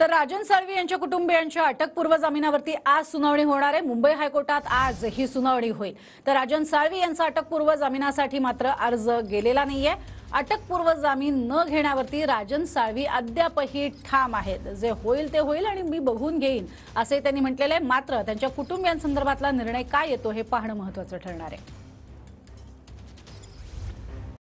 तर राजन साळवी यांच्या कुटुंबियांच्या अटकपूर्व जामिनावरती आज सुनावणी होणार आहे मुंबई हायकोर्टात आज ही सुनावणी होईल तर राजन साळवी यांचा अटकपूर्व जामिनासाठी मात्र अर्ज गेलेला नाहीये अटकपूर्व जामीन न घेण्यावरती राजन साळवी अद्यापही ठाम आहेत जे होईल ते होईल आणि मी बघून घेईन असे त्यांनी म्हटलेले आहे मात्र त्यांच्या कुटुंबियांसंदर्भातला निर्णय काय येतो हे पाहणं महत्वाचं ठरणार आहे